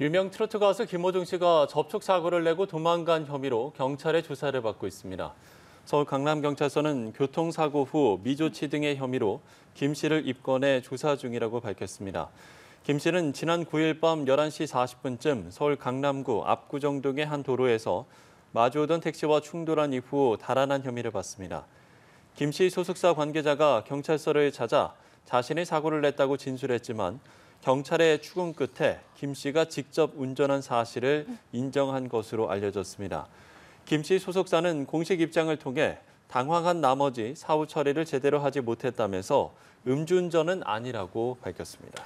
유명 트로트 가수 김호중 씨가 접촉 사고를 내고 도망간 혐의로 경찰의 조사를 받고 있습니다. 서울 강남경찰서는 교통사고 후 미조치 등의 혐의로 김 씨를 입건해 조사 중이라고 밝혔습니다. 김 씨는 지난 9일 밤 11시 40분쯤 서울 강남구 압구정동의 한 도로에서 마주오던 택시와 충돌한 이후 달아난 혐의를 받습니다. 김 씨 소속사 관계자가 경찰서를 찾아 자신의 사고를 냈다고 진술했지만 경찰의 추궁 끝에 김 씨가 직접 운전한 사실을 인정한 것으로 알려졌습니다. 김 씨 소속사는 공식 입장을 통해 당황한 나머지 사후 처리를 제대로 하지 못했다면서 음주운전은 아니라고 밝혔습니다.